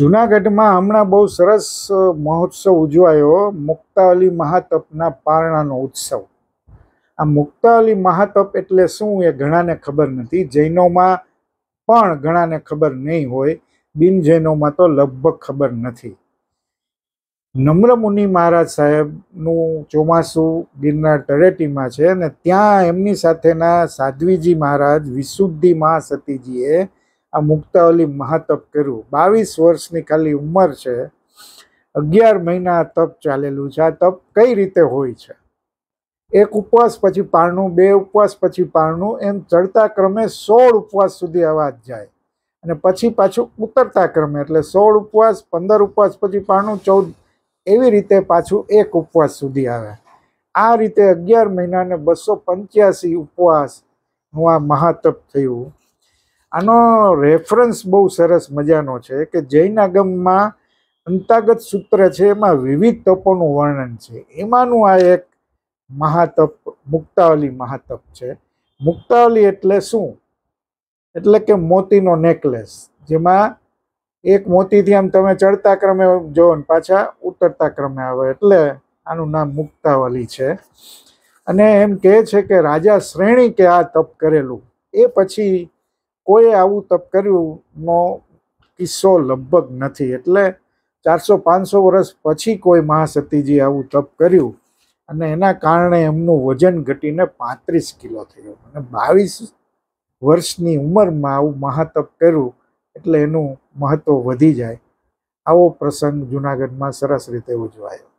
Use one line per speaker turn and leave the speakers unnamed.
જુનાગઢમાં હમણાં બહુ સરસ મહોત્સવ ઉજવાયો મુક્તા અલી મહાતપના પારણાનો ઉત્સવ આ મુક્તા અલી મહાતપ એટલે શું એ ઘણાને ખબર નથી જૈનોમાં પણ ઘણાને ખબર નહીં હોય બિન જૈનોમાં તો લગભગ ખબર નથી નમ્રમુનિ મહારાજ સાહેબનું ચોમાસું ગિરનાર તળેટીમાં છે અને ત્યાં એમની સાથેના સાધ્વીજી મહારાજ વિશુદ્ધિ મહાસતીજીએ આ મુક્તાવલી મહાતપ કર્યું બાવીસ વર્ષની ખાલી ઉંમર છે અગિયાર મહિના તપ ચાલેલું છે આ તપ કઈ રીતે હોય છે એક ઉપવાસ પછી પારણું બે ઉપવાસ પછી પારણું એમ ચડતા ક્રમે સોળ ઉપવાસ સુધી અવાજ જાય અને પછી પાછું ઉતરતા ક્રમે એટલે સોળ ઉપવાસ પંદર ઉપવાસ પછી પારણું ચૌદ એવી રીતે પાછું એક ઉપવાસ સુધી આવે આ રીતે અગિયાર મહિનાને બસો પંચ્યાસી ઉપવાસ હું આ મહાતપ થયું આનો રેફરન્સ બહુ સરસ મજાનો છે કે જૈન આગમમાં અંતાગત સૂત્ર છે એમાં વિવિધ તપોનું વર્ણન છે એમાંનું આ એક મહાતપ મુક્તાવલી મહાતપ છે મુક્તાવલી એટલે શું એટલે કે મોતીનો નેકલેસ જેમાં એક મોતીથી આમ તમે ચડતા ક્રમે ને પાછા ઉતરતા ક્રમે આવે એટલે આનું નામ મુક્તાવલી છે અને એમ કહે છે કે રાજા શ્રેણી કે આ તપ કરેલું એ પછી કોઈ આવું તપ કર્યું નો કિસ્સો લગભગ નથી એટલે ચારસો પાંચસો વર્ષ પછી કોઈ મહાસતીજી આવું તપ કર્યું અને એના કારણે એમનું વજન ઘટીને પાંત્રીસ કિલો થયું અને બાવીસ વર્ષની ઉંમરમાં આવું મહાતપ કર્યું એટલે એનું મહત્ત્વ વધી જાય આવો પ્રસંગ જુનાગઢમાં સરસ રીતે ઉજવાયો